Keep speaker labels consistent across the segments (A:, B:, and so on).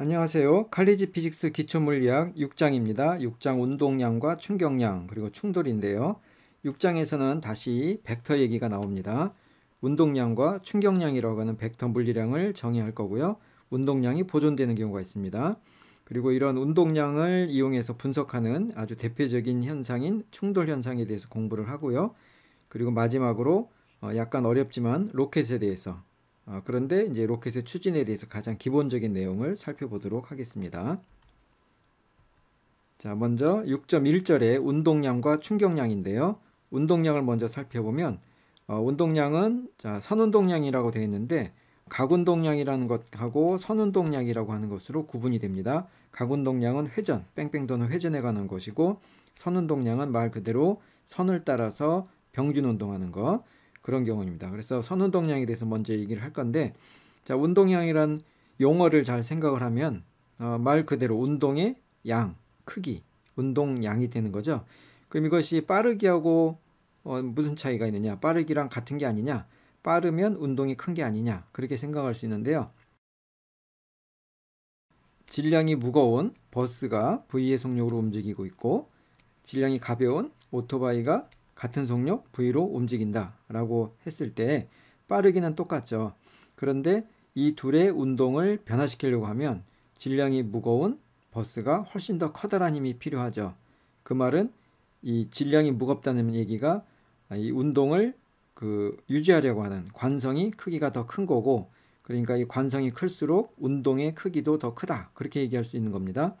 A: 안녕하세요. 칼리지 피직스 기초물리학 6장입니다. 6장 운동량과 충격량 그리고 충돌인데요. 6장에서는 다시 벡터 얘기가 나옵니다. 운동량과 충격량이라고 하는 벡터 물리량을 정의할 거고요. 운동량이 보존되는 경우가 있습니다. 그리고 이런 운동량을 이용해서 분석하는 아주 대표적인 현상인 충돌 현상에 대해서 공부를 하고요. 그리고 마지막으로 어, 약간 어렵지만 로켓에 대해서 어, 그런데 이제 로켓의 추진에 대해서 가장 기본적인 내용을 살펴보도록 하겠습니다. 자, 먼저 6.1절의 운동량과 충격량인데요. 운동량을 먼저 살펴보면 어, 운동량은 자, 선운동량이라고 되어 있는데 각운동량이라는 것하고 선운동량이라고 하는 것으로 구분이 됩니다. 각운동량은 회전, 뺑뺑 도는 회전에 관한 것이고 선운동량은 말 그대로 선을 따라서 병균 운동하는 것. 그런 경우입니다. 그래서 선운동량에 대해서 먼저 얘기를 할 건데 자 운동량이란 용어를 잘 생각을 하면 어, 말 그대로 운동의 양, 크기, 운동량이 되는 거죠. 그럼 이것이 빠르기하고 어, 무슨 차이가 있느냐? 빠르기랑 같은 게 아니냐? 빠르면 운동이 큰 게 아니냐? 그렇게 생각할 수 있는데요. 질량이 무거운 버스가 V의 속력으로 움직이고 있고 질량이 가벼운 오토바이가 같은 속력 V로 움직인다 라고 했을 때 빠르기는 똑같죠. 그런데 이 둘의 운동을 변화시키려고 하면 질량이 무거운 버스가 훨씬 더 커다란 힘이 필요하죠. 그 말은 이 질량이 무겁다는 얘기가 이 운동을 그 유지하려고 하는 관성이 크기가 더 큰 거고 그러니까 이 관성이 클수록 운동의 크기도 더 크다 그렇게 얘기할 수 있는 겁니다.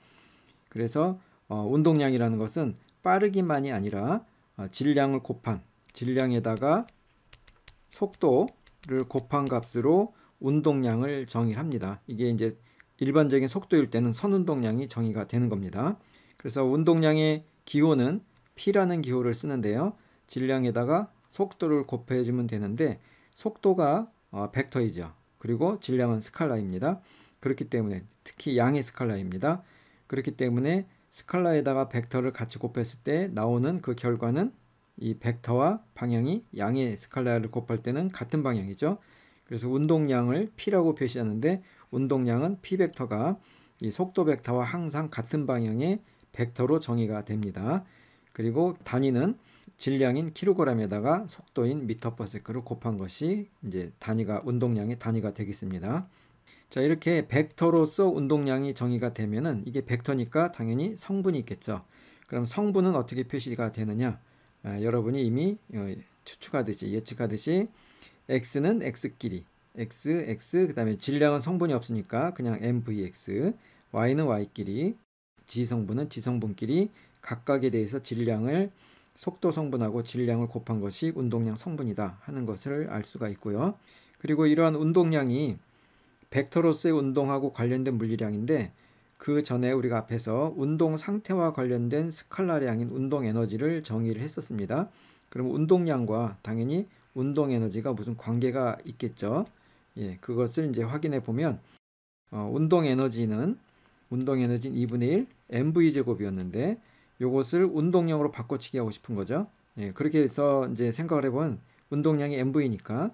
A: 그래서 어, 운동량이라는 것은 빠르기만이 아니라 아, 질량을 곱한 질량에다가 속도를 곱한 값으로 운동량을 정의합니다. 이게 이제 일반적인 속도일 때는 선운동량이 정의가 되는 겁니다. 그래서 운동량의 기호는 P라는 기호를 쓰는데요. 질량에다가 속도를 곱해주면 되는데 속도가 어, 벡터이죠. 그리고 질량은 스칼라입니다. 그렇기 때문에 특히 양의 스칼라입니다. 그렇기 때문에 스칼라에다가 벡터를 같이 곱했을 때 나오는 그 결과는 이 벡터와 방향이 양의 스칼라를 곱할 때는 같은 방향이죠. 그래서 운동량을 P라고 표시하는데 운동량은 P 벡터가 이 속도 벡터와 항상 같은 방향의 벡터로 정의가 됩니다. 그리고 단위는 질량인 킬로그램에다가 속도인 미터 퍼 세크로 곱한 것이 이제 단위가 운동량의 단위가 되겠습니다. 자 이렇게 벡터로서 운동량이 정의가 되면은 이게 벡터니까 당연히 성분이 있겠죠. 그럼 성분은 어떻게 표시가 되느냐? 아, 여러분이 이미 어, 추측하듯이 예측하듯이 x는 x끼리 x x 그다음에 질량은 성분이 없으니까 그냥 mvx y는 y끼리 g 성분은 g 성분끼리 각각에 대해서 질량을 속도 성분하고 질량을 곱한 것이 운동량 성분이다 하는 것을 알 수가 있고요. 그리고 이러한 운동량이 벡터로서의 운동하고 관련된 물리량인데 그 전에 우리가 앞에서 운동 상태와 관련된 스칼라량인 운동 에너지를 정의를 했었습니다. 그럼 운동량과 당연히 운동 에너지가 무슨 관계가 있겠죠. 예, 그것을 이제 확인해 보면 어, 운동 에너지는 운동 에너지는 2분의 1 mv 제곱이었는데 이것을 운동량으로 바꿔치기 하고 싶은 거죠. 예, 그렇게 해서 이제 생각을 해본 운동량이 mv니까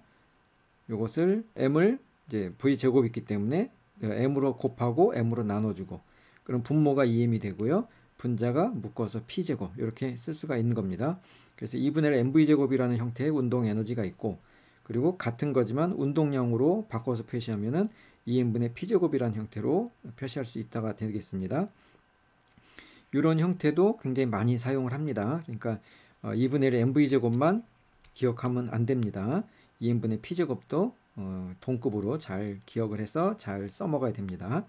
A: 이것을 m을 이제 v 제곱이 있기 때문에 m으로 곱하고 m으로 나눠주고 그럼 분모가 2m이 e 되고요. 분자가 묶어서 p제곱 이렇게 쓸 수가 있는 겁니다. 그래서 2분의 1 mv제곱이라는 형태의 운동 에너지가 있고 그리고 같은 거지만 운동량으로 바꿔서 표시하면 은 2m분의 e p제곱이라는 형태로 표시할 수 있다가 되겠습니다. 이런 형태도 굉장히 많이 사용을 합니다. 그러니까 2분의 어, 1 mv제곱만 기억하면 안 됩니다. 2m분의 e p제곱도 어, 동급으로 잘 기억을 해서 잘 써먹어야 됩니다.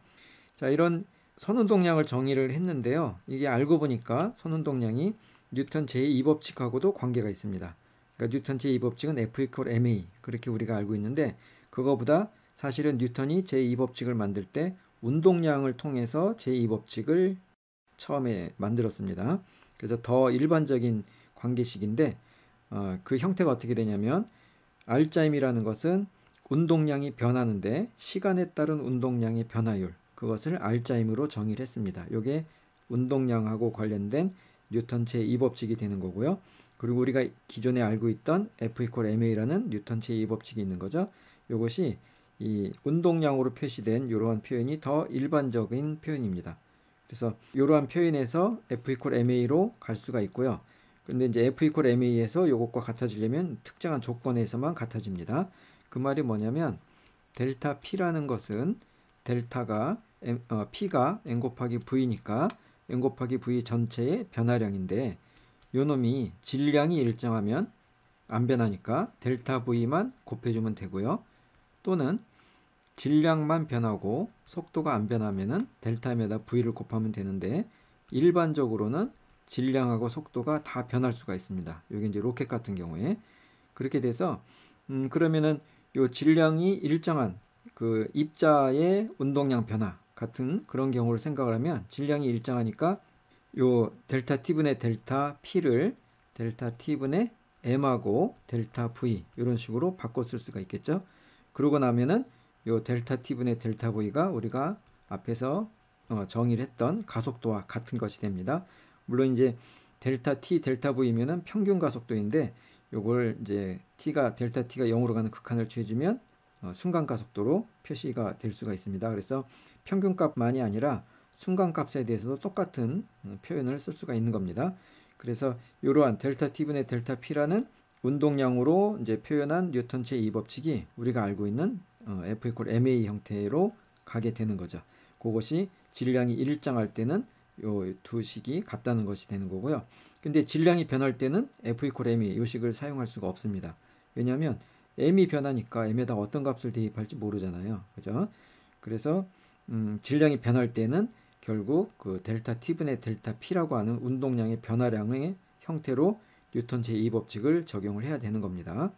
A: 자 이런 선운동량을 정의를 했는데요. 이게 알고 보니까 선운동량이 뉴턴 제2법칙하고도 관계가 있습니다. 그러니까 뉴턴 제2법칙은 F equal ma 그렇게 우리가 알고 있는데 그거보다 사실은 뉴턴이 제2법칙을 만들 때 운동량을 통해서 제2법칙을 처음에 만들었습니다. 그래서 더 일반적인 관계식인데 어, 그 형태가 어떻게 되냐면 알짜임이라는 것은 운동량이 변하는데 시간에 따른 운동량의 변화율 그것을 알짜임으로 정의를 했습니다. 이게 운동량하고 관련된 뉴턴 제2법칙이 되는 거고요. 그리고 우리가 기존에 알고 있던 F equal ma라는 뉴턴 제2법칙이 있는 거죠. 이것이 이 운동량으로 표시된 이러한 표현이 더 일반적인 표현입니다. 그래서 이러한 표현에서 F equal ma로 갈 수가 있고요. 근데 이제 F equal ma에서 이것과 같아지려면 특정한 조건에서만 같아집니다. 그 말이 뭐냐면 델타 P라는 것은 델타가 M, 어, P가 n 곱하기 V니까 n 곱하기 V 전체의 변화량인데 요놈이 질량이 일정하면 안 변하니까 델타 V만 곱해주면 되고요. 또는 질량만 변하고 속도가 안 변하면은 델타에다 V를 곱하면 되는데 일반적으로는 질량하고 속도가 다 변할 수가 있습니다. 여기 이제 로켓 같은 경우에 그렇게 돼서 음 그러면은 요 질량이 일정한 그 입자의 운동량 변화 같은 그런 경우를 생각을 하면 질량이 일정하니까 요 델타 t분의 델타 p를 델타 t분의 m하고 델타 v 이런 식으로 바꿔 쓸 수가 있겠죠. 그러고 나면은 요 델타 t분의 델타 v가 우리가 앞에서 어, 정의를 했던 가속도와 같은 것이 됩니다. 물론 이제 델타 t 델타 v면은 평균 가속도인데 요걸 이제 t가 델타 t가 0으로 가는 극한을 취해주면 어, 순간 가속도로 표시가 될 수가 있습니다. 그래서 평균값만이 아니라 순간값에 대해서도 똑같은 음, 표현을 쓸 수가 있는 겁니다. 그래서 이러한 델타 t분의 델타 p라는 운동량으로 이제 표현한 뉴턴 제2 법칙이 우리가 알고 있는 어, F a l ma 형태로 가게 되는 거죠. 그것이 질량이 일정할 때는 요두 식이 같다는 것이 되는 거고요. 근데 질량이 변할 때는 f 이퀄 m이 요 식을 사용할 수가 없습니다. 왜냐하면 m이 변하니까 m에다 어떤 값을 대입할지 모르잖아요. 그죠? 그래서 음, 질량이 변할 때는 결국 그 델타 T분의 델타 P라고 하는 운동량의 변화량의 형태로 뉴턴 제2법칙을 적용을 해야 되는 겁니다.